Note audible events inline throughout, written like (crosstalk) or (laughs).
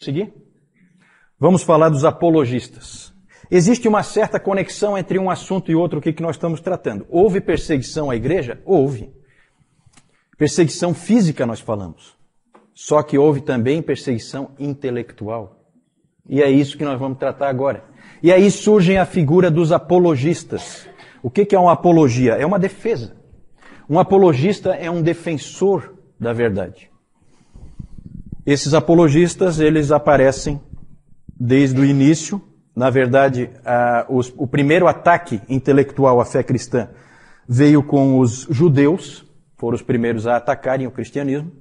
Seguir? Vamos falar dos apologistas. Existe uma certa conexão entre um assunto e outro que, que nós estamos tratando. Houve perseguição à igreja? Houve. Perseguição física, nós falamos. Só que houve também perseguição intelectual. E é isso que nós vamos tratar agora. E aí surge a figura dos apologistas. O que, que é uma apologia? É uma defesa. Um apologista é um defensor da verdade. Esses apologistas, eles aparecem desde o início. Na verdade, a, os, o primeiro ataque intelectual à fé cristã veio com os judeus, foram os primeiros a atacarem o cristianismo.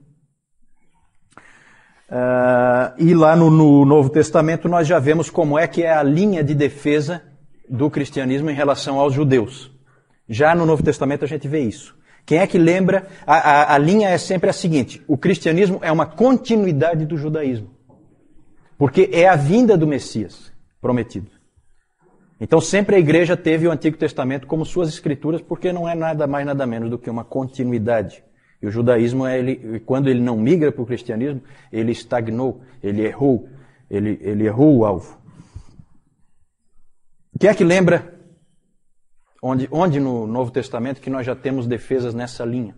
Uh, e lá no, no, Novo Testamento nós já vemos como é que é a linha de defesa do cristianismo em relação aos judeus. Já no Novo Testamento a gente vê isso. Quem é que lembra? A, a, a linha é sempre a seguinte: o cristianismo é uma continuidade do judaísmo. Porque é a vinda do Messias prometido. Então sempre a igreja teve o Antigo Testamento como suas escrituras, porque não é nada mais nada menos do que uma continuidade. E o judaísmo, é ele, quando ele não migra para o cristianismo, ele estagnou, ele errou, ele, ele errou o alvo. Quem é que lembra Onde, onde no Novo Testamento que nós já temos defesas nessa linha?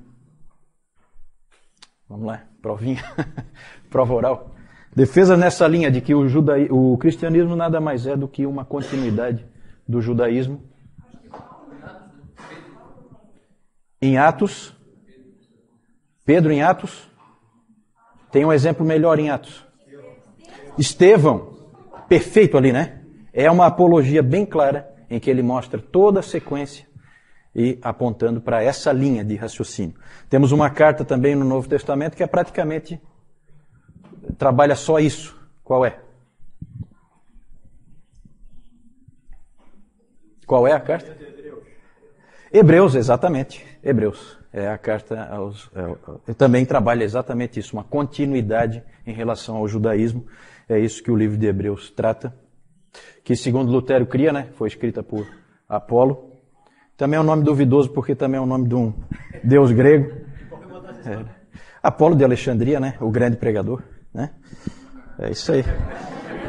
Vamos lá, provinha, (laughs) prova oral. Defesa nessa linha de que o, juda... o cristianismo nada mais é do que uma continuidade do judaísmo. Em Atos, Pedro em Atos, tem um exemplo melhor em Atos. Estevão, perfeito ali, né? É uma apologia bem clara em que ele mostra toda a sequência e apontando para essa linha de raciocínio. Temos uma carta também no Novo Testamento que é praticamente trabalha só isso. Qual é? Qual é a carta? Hebreus, exatamente. Hebreus. É a carta aos. É, é também trabalha exatamente isso, uma continuidade em relação ao judaísmo. É isso que o livro de Hebreus trata que segundo Lutero cria, né? Foi escrita por Apolo. Também é um nome duvidoso porque também é o um nome de um deus grego. É. Apolo de Alexandria, né? O grande pregador, né? É isso aí.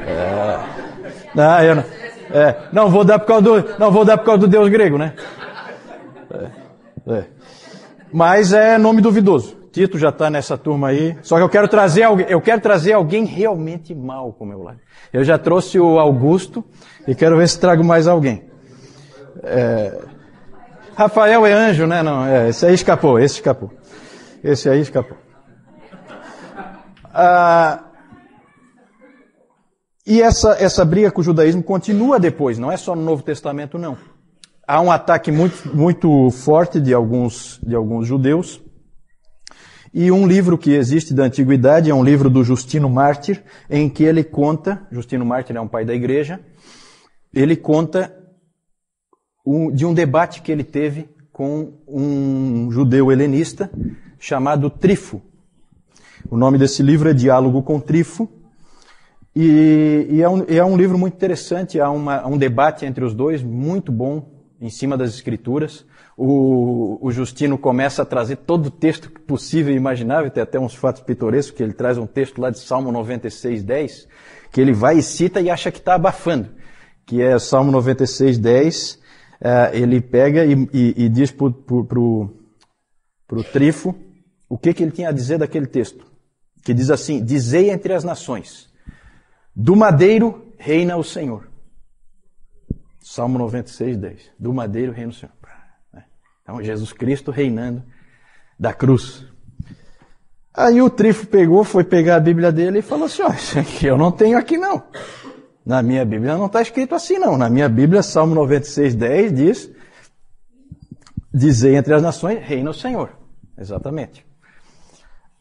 É... Não, ah, eu não... É, não vou dar por causa do, não vou dar por causa do deus grego, né? É, é. Mas é nome duvidoso. Tito já está nessa turma aí. Só que eu quero trazer alguém, eu quero trazer alguém realmente mal com o meu lado. Eu já trouxe o Augusto e quero ver se trago mais alguém. É... Rafael é anjo, né? Não, é, esse aí escapou, esse escapou. Esse aí escapou. Ah, e essa, essa briga com o judaísmo continua depois, não é só no Novo Testamento, não. Há um ataque muito, muito forte de alguns, de alguns judeus e um livro que existe da antiguidade é um livro do Justino Mártir, em que ele conta, Justino Mártir é um pai da igreja, ele conta um, de um debate que ele teve com um judeu helenista chamado Trifo. O nome desse livro é Diálogo com Trifo, e, e é, um, é, um, livro muito interessante, há uma, um debate entre os dois muito bom em cima das escrituras. O, o, Justino começa a trazer todo o texto possível e imaginável, tem até uns fatos pitorescos, que ele traz um texto lá de Salmo 96, 10, que ele vai e cita e acha que está abafando, que é Salmo 96, 10, é, ele pega e, e, e diz para o Trifo o que, que ele tinha a dizer daquele texto, que diz assim, dizei entre as nações, do madeiro reina o Senhor. Salmo 96, 10. Do madeiro reina o Senhor. É Jesus Cristo reinando da cruz. Aí o Trifo pegou, foi pegar a Bíblia dele e falou assim: ó, isso aqui eu não tenho aqui não. Na minha Bíblia não está escrito assim não. Na minha Bíblia, Salmo 96, 10 diz: Dizei entre as nações, reina o Senhor. Exatamente.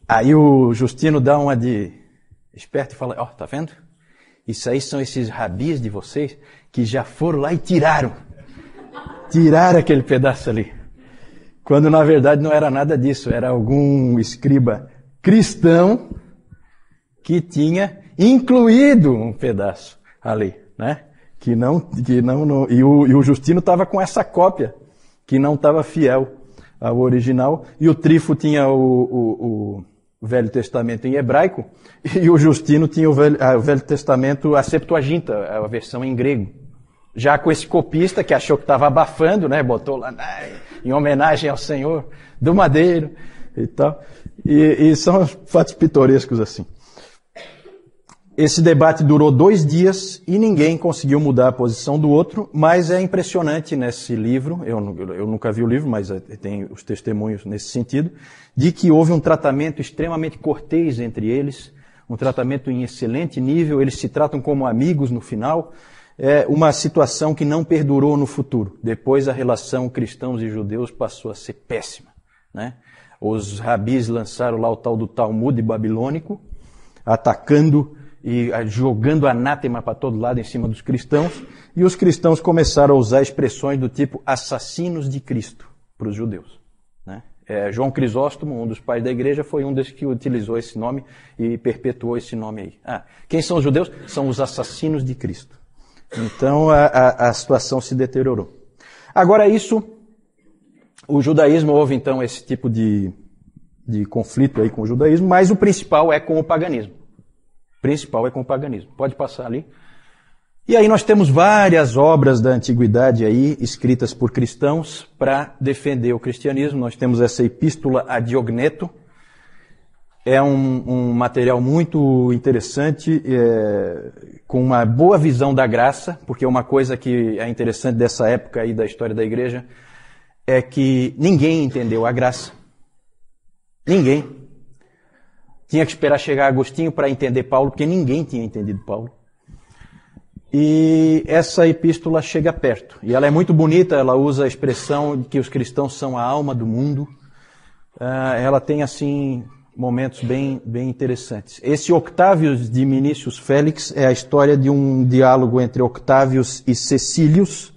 Aí o Justino dá uma de esperto e fala: ó, oh, tá vendo? Isso aí são esses rabis de vocês que já foram lá e tiraram. Tiraram aquele pedaço ali quando na verdade não era nada disso, era algum escriba cristão que tinha incluído um pedaço ali, né? Que não, que não, não e, o, e o Justino estava com essa cópia que não estava fiel ao original e o Trifo tinha o, o, o Velho Testamento em hebraico e o Justino tinha o Velho, ah, o Velho Testamento a Septuaginta, a versão em grego. Já com esse copista que achou que estava abafando, né? Botou lá, nah, em homenagem ao Senhor do Madeiro e tal. E, e são fatos pitorescos assim. Esse debate durou dois dias e ninguém conseguiu mudar a posição do outro, mas é impressionante nesse livro, eu, eu nunca vi o livro, mas é, tem os testemunhos nesse sentido, de que houve um tratamento extremamente cortês entre eles, um tratamento em excelente nível, eles se tratam como amigos no final, é, uma situação que não perdurou no futuro. Depois a relação cristãos e judeus passou a ser péssima. Né? Os rabis lançaram lá o tal do Talmud babilônico, atacando e ah, jogando anátema para todo lado em cima dos cristãos, e os cristãos começaram a usar expressões do tipo assassinos de Cristo para os judeus. Né? É, João Crisóstomo, um dos pais da igreja, foi um desses que utilizou esse nome e perpetuou esse nome aí. Ah, quem são os judeus? São os assassinos de Cristo. Então a, a, a situação se deteriorou. Agora, isso, o judaísmo houve então esse tipo de, de conflito aí com o judaísmo, mas o principal é com o paganismo. O principal é com o paganismo. Pode passar ali. E aí nós temos várias obras da antiguidade aí escritas por cristãos para defender o cristianismo. Nós temos essa epístola a Diogneto, é um, um, material muito interessante, é, com uma boa visão da graça, porque uma coisa que é interessante dessa época aí da história da igreja é que ninguém entendeu a graça. Ninguém. Tinha que esperar chegar Agostinho para entender Paulo, porque ninguém tinha entendido Paulo. E essa epístola chega perto. E ela é muito bonita, ela usa a expressão de que os cristãos são a alma do mundo. Uh, ela tem, assim, momentos bem, bem interessantes. Esse Octávio de Minícius Félix é a história de um diálogo entre Octavius e Cecílios.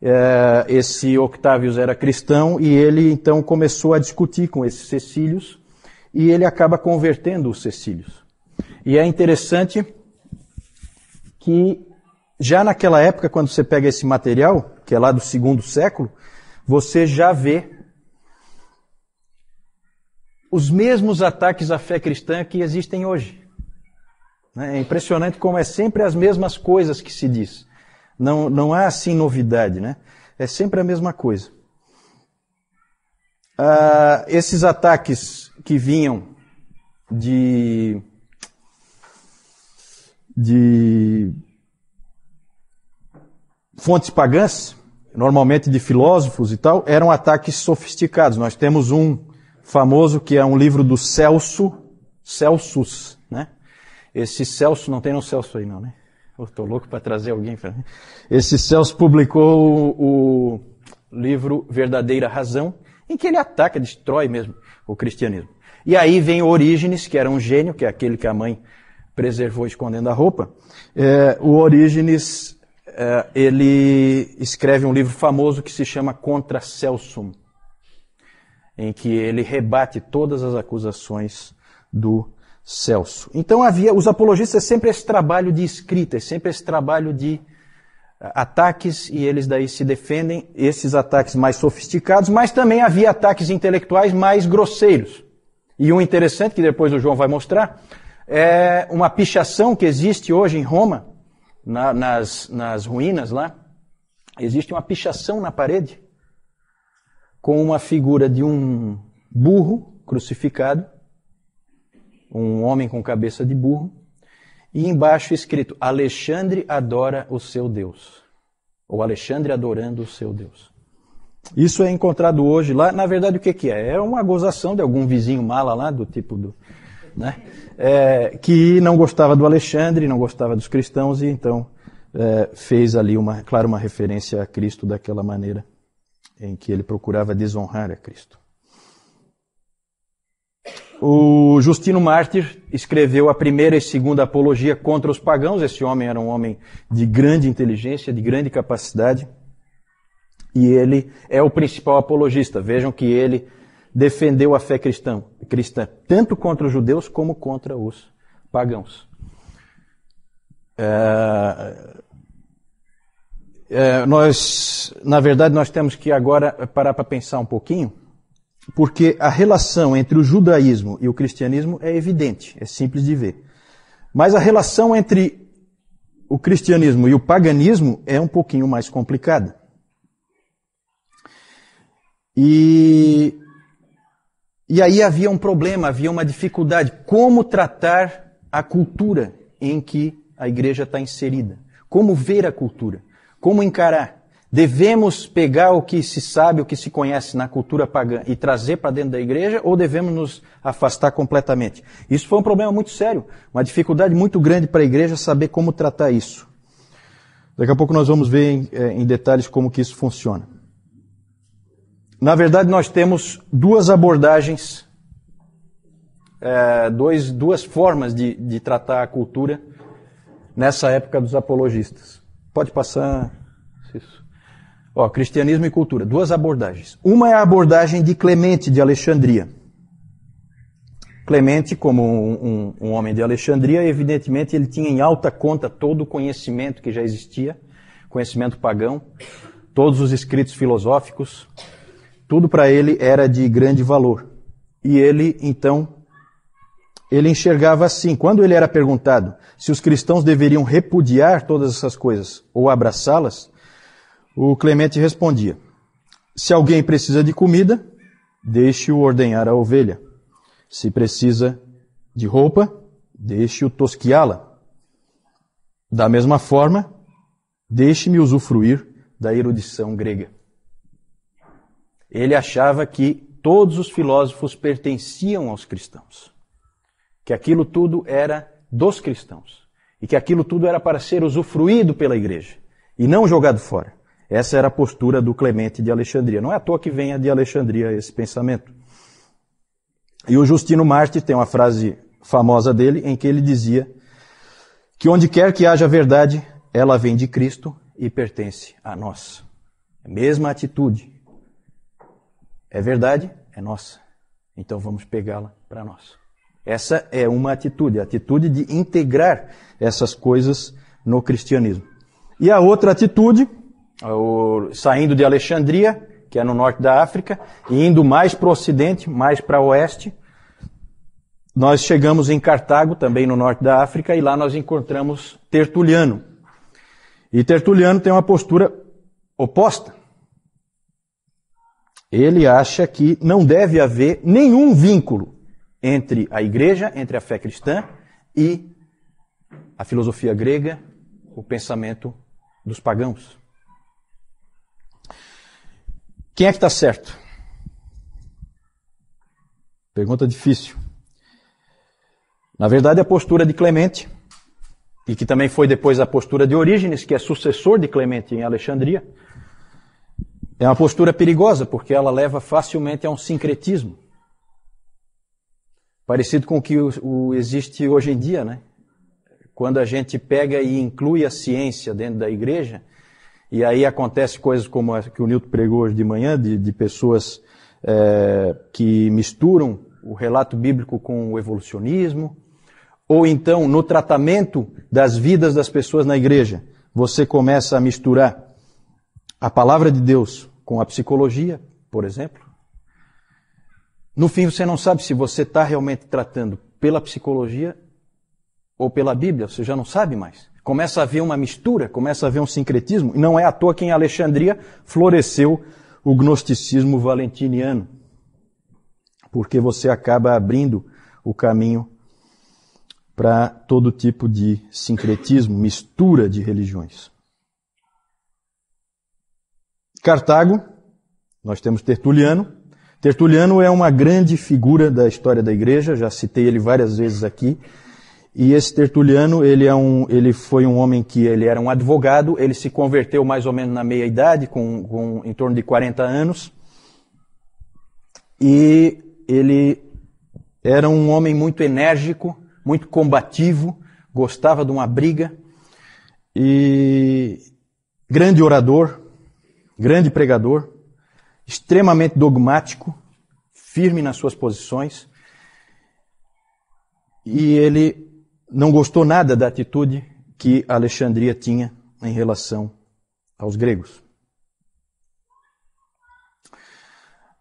É, esse Octavius era cristão e ele então começou a discutir com esses Cecílios e ele acaba convertendo os Cecílios. E é interessante que já naquela época, quando você pega esse material, que é lá do segundo século, você já vê os mesmos ataques à fé cristã que existem hoje. Né? É impressionante como é sempre as mesmas coisas que se diz. Não, não há assim novidade, né? É sempre a mesma coisa. Ah, esses ataques que vinham de, de fontes pagãs, normalmente de filósofos e tal, eram ataques sofisticados. Nós temos um famoso, que é um livro do Celso, Celsus, né? Esse Celso, não tem no Celso aí não, né? Eu tô louco para trazer alguém para Esse Celso publicou o, o livro Verdadeira Razão, em que ele ataca, destrói mesmo o cristianismo. E aí vem Orígenes, que era um gênio, que é aquele que a mãe preservou escondendo a roupa. É, o Orígenes, é, ele escreve um livro famoso que se chama Contra Celsum em que ele rebate todas as acusações do Celso. Então havia, os apologistas sempre esse trabalho de escrita, sempre esse trabalho de eh, ataques e eles daí se defendem, esses ataques mais sofisticados, mas também havia ataques intelectuais mais grosseiros. E um interessante que depois o João vai mostrar é uma pichação que existe hoje em Roma, na, nas, nas ruínas lá, existe uma pichação na parede com uma figura de um burro crucificado, um homem com cabeça de burro, e embaixo escrito: Alexandre adora o seu Deus. Ou Alexandre adorando o seu Deus. Isso é encontrado hoje lá. Na verdade, o que, é? É uma gozação de algum vizinho mala lá, do tipo do. Né? É, que não gostava do Alexandre, não gostava dos cristãos, e então é, fez ali, uma, claro, uma referência a Cristo daquela maneira em que ele procurava desonrar a Cristo. O Justino Mártir escreveu a primeira e segunda apologia contra os pagãos. Esse homem era um homem de grande inteligência, de grande capacidade, e ele é o principal apologista. Vejam que ele defendeu a fé cristã, cristã tanto contra os judeus como contra os pagãos. É, é, nós, na verdade, nós temos que agora parar para pensar um pouquinho, porque a relação entre o judaísmo e o cristianismo é evidente, é simples de ver. Mas a relação entre o cristianismo e o paganismo é um pouquinho mais complicada. E, e aí havia um problema, havia uma dificuldade. Como tratar a cultura em que a igreja está inserida? Como ver a cultura? Como encarar? Devemos pegar o que se sabe, o que se conhece na cultura pagã e trazer para dentro da igreja ou devemos nos afastar completamente? Isso foi um problema muito sério, uma dificuldade muito grande para a igreja saber como tratar isso. Daqui a pouco nós vamos ver em, eh, em detalhes como que isso funciona. Na verdade, nós temos duas abordagens, é, dois, duas formas de, de tratar a cultura nessa época dos apologistas. Pode passar. Isso. Ó, cristianismo e cultura, duas abordagens. Uma é a abordagem de Clemente de Alexandria. Clemente, como um, um, um, homem de Alexandria, evidentemente ele tinha em alta conta todo o conhecimento que já existia, conhecimento pagão, todos os escritos filosóficos, tudo para ele era de grande valor. E ele, então, ele enxergava assim. Quando ele era perguntado se os cristãos deveriam repudiar todas essas coisas ou abraçá-las, o Clemente respondia: Se alguém precisa de comida, deixe-o ordenhar a ovelha. Se precisa de roupa, deixe-o tosquiá-la. Da mesma forma, deixe-me usufruir da erudição grega. Ele achava que todos os filósofos pertenciam aos cristãos que aquilo tudo era dos cristãos e que aquilo tudo era para ser usufruído pela igreja e não jogado fora. Essa era a postura do Clemente de Alexandria. Não é à toa que venha de Alexandria esse pensamento. E o Justino Marte tem uma frase famosa dele em que ele dizia que onde quer que haja verdade, ela vem de Cristo e pertence a nós. É mesma atitude. É verdade, é nossa. Então vamos pegá-la para nós. Essa é uma atitude, a atitude de integrar essas coisas no cristianismo. E a outra atitude, é saindo de Alexandria, que é no norte da África, e indo mais para o ocidente, mais para o oeste, nós chegamos em Cartago, também no norte da África, e lá nós encontramos Tertuliano. E Tertuliano tem uma postura oposta. Ele acha que não deve haver nenhum vínculo entre a igreja, entre a fé cristã e a filosofia grega, o pensamento dos pagãos. Quem é que está certo? Pergunta difícil. Na verdade, a postura de Clemente, e que também foi depois a postura de Orígenes, que é sucessor de Clemente em Alexandria, é uma postura perigosa, porque ela leva facilmente a um sincretismo. Parecido com o que o, o existe hoje em dia, né? Quando a gente pega e inclui a ciência dentro da igreja, e aí acontece coisas como a que o Newton pregou hoje de manhã, de, de pessoas é, que misturam o relato bíblico com o evolucionismo, ou então no tratamento das vidas das pessoas na igreja, você começa a misturar a palavra de Deus com a psicologia, por exemplo, no fim, você não sabe se você está realmente tratando pela psicologia ou pela Bíblia, você já não sabe mais. Começa a haver uma mistura, começa a haver um sincretismo, e não é à toa que em Alexandria floresceu o gnosticismo valentiniano, porque você acaba abrindo o caminho para todo tipo de sincretismo, mistura de religiões. Cartago, nós temos Tertuliano, Tertuliano é uma grande figura da história da igreja, já citei ele várias vezes aqui. E esse Tertuliano, ele, é um, ele foi um homem que ele era um advogado, ele se converteu mais ou menos na meia-idade, com, com em torno de 40 anos. E ele era um homem muito enérgico, muito combativo, gostava de uma briga e grande orador, grande pregador extremamente dogmático, firme nas suas posições, e ele não gostou nada da atitude que Alexandria tinha em relação aos gregos.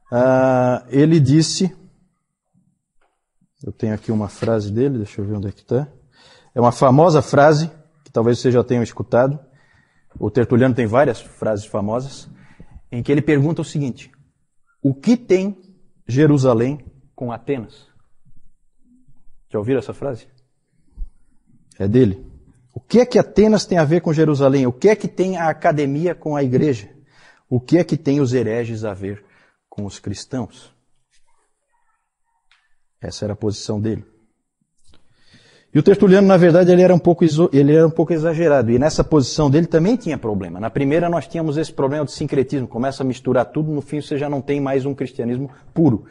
Ah, ele disse, eu tenho aqui uma frase dele, deixa eu ver onde é que está. É uma famosa frase, que talvez você já tenha escutado. O Tertuliano tem várias frases famosas em que ele pergunta o seguinte: O que tem Jerusalém com Atenas? Já ouviram essa frase? É dele. O que é que Atenas tem a ver com Jerusalém? O que é que tem a academia com a igreja? O que é que tem os hereges a ver com os cristãos? Essa era a posição dele. E o Tertuliano, na verdade, ele era, um pouco ele era um pouco exagerado. E nessa posição dele também tinha problema. Na primeira nós tínhamos esse problema de sincretismo. Começa a misturar tudo, no fim você já não tem mais um cristianismo puro.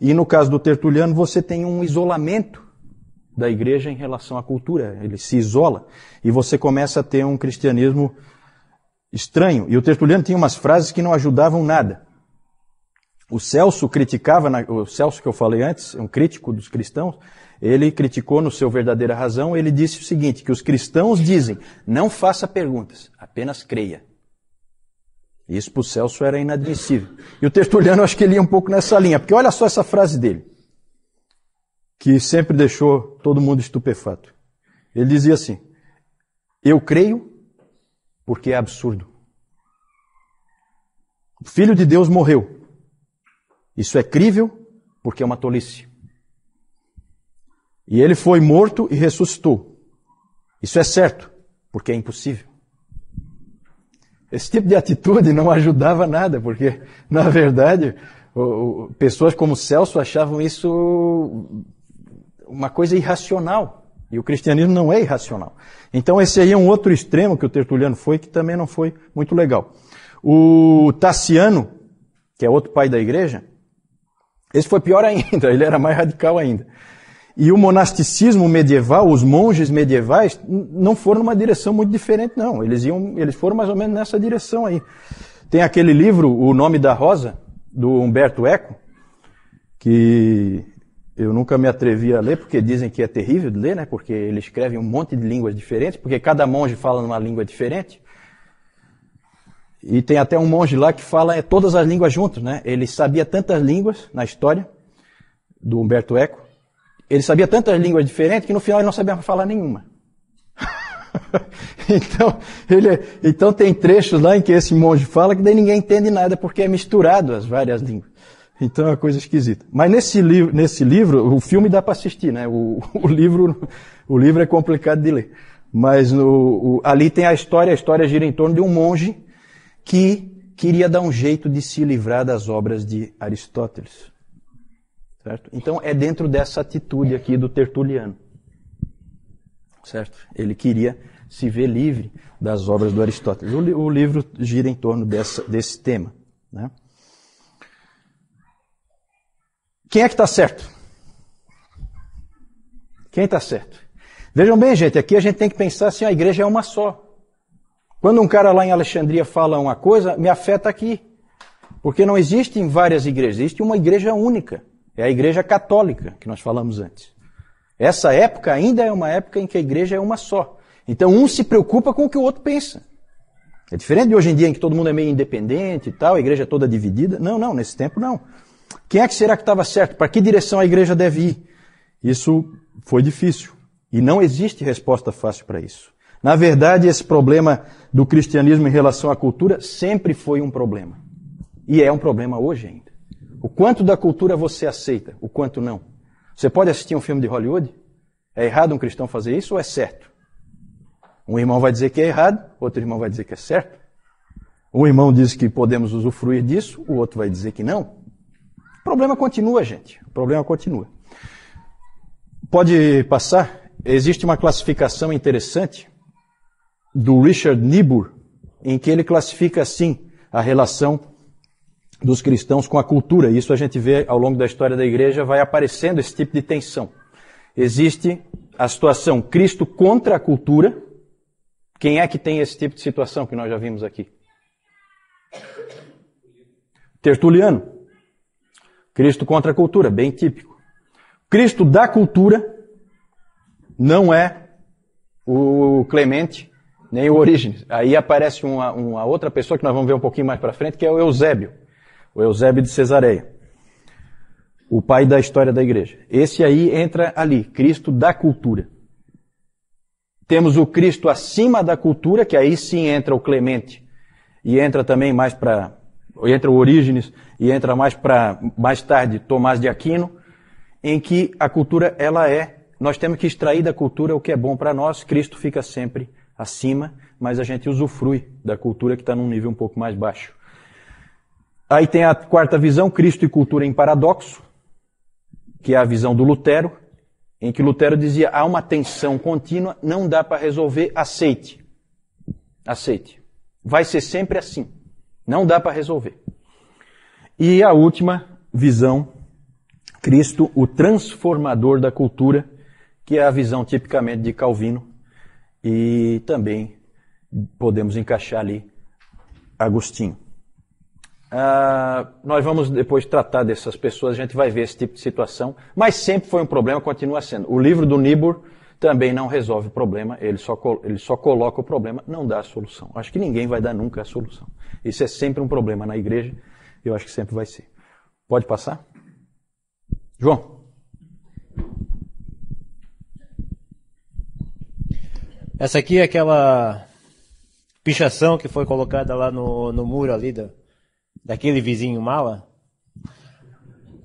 E no caso do Tertuliano, você tem um isolamento da igreja em relação à cultura. Ele se isola e você começa a ter um cristianismo estranho. E o Tertuliano tinha umas frases que não ajudavam nada. O Celso criticava, o Celso que eu falei antes, é um crítico dos cristãos, ele criticou no seu Verdadeira Razão, ele disse o seguinte, que os cristãos dizem, não faça perguntas, apenas creia. Isso para o Celso era inadmissível. E o Tertuliano, acho que ele ia um pouco nessa linha, porque olha só essa frase dele, que sempre deixou todo mundo estupefato. Ele dizia assim, eu creio porque é absurdo. O Filho de Deus morreu. Isso é crível porque é uma tolice. E ele foi morto e ressuscitou. Isso é certo, porque é impossível. Esse tipo de atitude não ajudava nada, porque, na verdade, o, o, pessoas como Celso achavam isso uma coisa irracional. E o cristianismo não é irracional. Então, esse aí é um outro extremo que o Tertuliano foi, que também não foi muito legal. O Tassiano, que é outro pai da igreja, esse foi pior (laughs) ainda, ele era mais radical ainda. E o monasticismo medieval, os monges medievais, não foram numa direção muito diferente, não. Eles, iam, eles foram mais ou menos nessa direção aí. Tem aquele livro, O Nome da Rosa, do Humberto Eco, que eu nunca me atrevi a ler, porque dizem que é terrível de ler, né? Porque ele escreve um monte de línguas diferentes, porque cada monge fala numa língua diferente. E tem até um monge lá que fala é, todas as línguas juntas, né? Ele sabia tantas línguas na história do Humberto Eco ele sabia tantas línguas diferentes que no final ele não sabia falar nenhuma. (laughs) então, ele, então tem trechos lá em que esse monge fala que daí ninguém entende nada porque é misturado as várias línguas. Então é uma coisa esquisita. Mas nesse livro, nesse livro o filme dá para assistir, né? O, (laughs) o, livro, o livro é complicado de ler. Mas no, o, ali tem a história, a história gira em torno de um monge que queria dar um jeito de se livrar das obras de Aristóteles. Certo? Então é dentro dessa atitude aqui do Tertuliano. Certo? Ele queria se ver livre das obras do Aristóteles. O, li o livro gira em torno dessa, desse tema. Né? Quem é que está certo? Quem está certo? Vejam bem, gente, aqui a gente tem que pensar assim: a igreja é uma só. Quando um cara lá em Alexandria fala uma coisa, me afeta aqui. Porque não existem várias igrejas, existe uma igreja única. É a Igreja Católica que nós falamos antes. Essa época ainda é uma época em que a igreja é uma só. Então um se preocupa com o que o outro pensa. É diferente de hoje em dia em que todo mundo é meio independente e tal, a igreja é toda dividida. Não, não, nesse tempo não. Quem é que será que estava certo? Para que direção a igreja deve ir? Isso foi difícil. E não existe resposta fácil para isso. Na verdade, esse problema do cristianismo em relação à cultura sempre foi um problema. E é um problema hoje ainda. O quanto da cultura você aceita, o quanto não. Você pode assistir um filme de Hollywood? É errado um cristão fazer isso ou é certo? Um irmão vai dizer que é errado, outro irmão vai dizer que é certo. Um irmão diz que podemos usufruir disso, o outro vai dizer que não. O problema continua, gente. O problema continua. Pode passar? Existe uma classificação interessante do Richard Niebuhr, em que ele classifica assim a relação dos cristãos com a cultura. Isso a gente vê ao longo da história da igreja, vai aparecendo esse tipo de tensão. Existe a situação Cristo contra a cultura. Quem é que tem esse tipo de situação que nós já vimos aqui? Tertuliano. Cristo contra a cultura, bem típico. Cristo da cultura não é o Clemente nem o Orígenes. Aí aparece uma, uma outra pessoa que nós vamos ver um pouquinho mais para frente, que é o Eusébio o Eusébio de Cesareia, o pai da história da igreja. Esse aí entra ali, Cristo da cultura. Temos o Cristo acima da cultura, que aí sim entra o Clemente, e entra também mais para entra o Orígenes e entra mais para mais tarde Tomás de Aquino, em que a cultura ela é, nós temos que extrair da cultura o que é bom para nós. Cristo fica sempre acima, mas a gente usufrui da cultura que está num nível um pouco mais baixo. Aí tem a quarta visão, Cristo e cultura em paradoxo, que é a visão do Lutero, em que Lutero dizia: há uma tensão contínua, não dá para resolver, aceite. Aceite. Vai ser sempre assim. Não dá para resolver. E a última visão, Cristo, o transformador da cultura, que é a visão tipicamente de Calvino e também podemos encaixar ali Agostinho. Uh, nós vamos depois tratar dessas pessoas, a gente vai ver esse tipo de situação, mas sempre foi um problema, continua sendo. O livro do Nibor também não resolve o problema, ele só, ele só coloca o problema, não dá a solução. Acho que ninguém vai dar nunca a solução. Isso é sempre um problema na igreja, eu acho que sempre vai ser. Pode passar? João. Essa aqui é aquela pichação que foi colocada lá no, no muro ali da, daquele vizinho mala.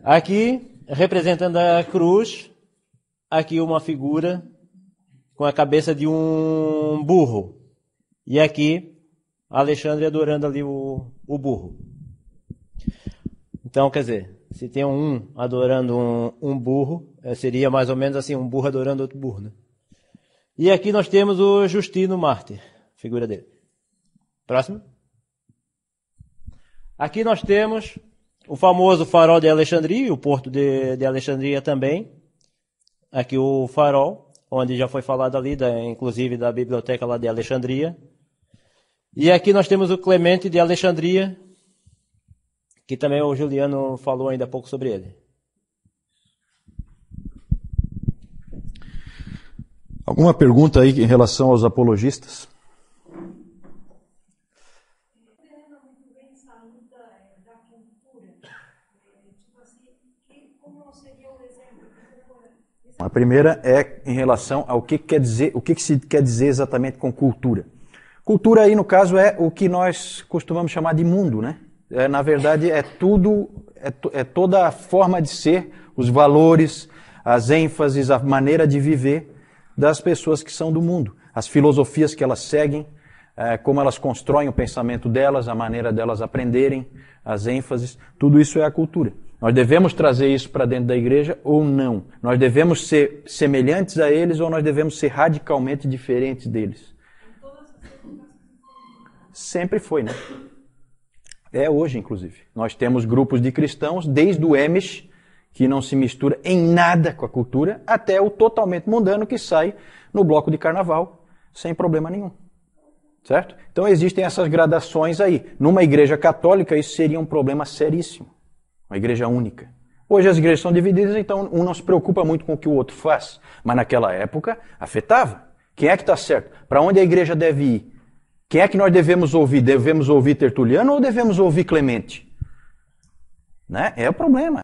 Aqui, representando a cruz, aqui uma figura com a cabeça de um burro. E aqui, Alexandre adorando ali o, o burro. Então, quer dizer, se tem um adorando um, um burro, eh, seria mais ou menos assim, um burro adorando outro burro, né? E aqui nós temos o Justino Mártir, figura dele. Próximo. Aqui nós temos o famoso farol de Alexandria, o porto de, de Alexandria também. Aqui o farol, onde já foi falado ali, da, inclusive da biblioteca lá de Alexandria. E aqui nós temos o Clemente de Alexandria, que também o Juliano falou ainda há pouco sobre ele. Alguma pergunta aí em relação aos apologistas? primeira é em relação ao que quer dizer, o que, se quer dizer exatamente com cultura. Cultura aí, no caso, é o que nós costumamos chamar de mundo, né? É, na verdade, é tudo, é, é toda a forma de ser, os valores, as ênfases, a maneira de viver das pessoas que são do mundo, as filosofias que elas seguem, é, como elas constroem o pensamento delas, a maneira delas aprenderem, as ênfases, tudo isso é a cultura. Nós devemos trazer isso para dentro da igreja ou não? Nós devemos ser semelhantes a eles ou nós devemos ser radicalmente diferentes deles? Sempre foi, né? É hoje, inclusive. Nós temos grupos de cristãos, desde o Emish, que não se mistura em nada com a cultura, até o totalmente mundano que sai no bloco de carnaval sem problema nenhum. Certo? Então existem essas gradações aí. Numa igreja católica, isso seria um problema seríssimo. Uma igreja única. Hoje as igrejas são divididas, então um não se preocupa muito com o que o outro faz. Mas naquela época, afetava. Quem é que está certo? Para onde a igreja deve ir? Quem é que nós devemos ouvir? Devemos ouvir Tertuliano ou devemos ouvir Clemente? Né? É o problema.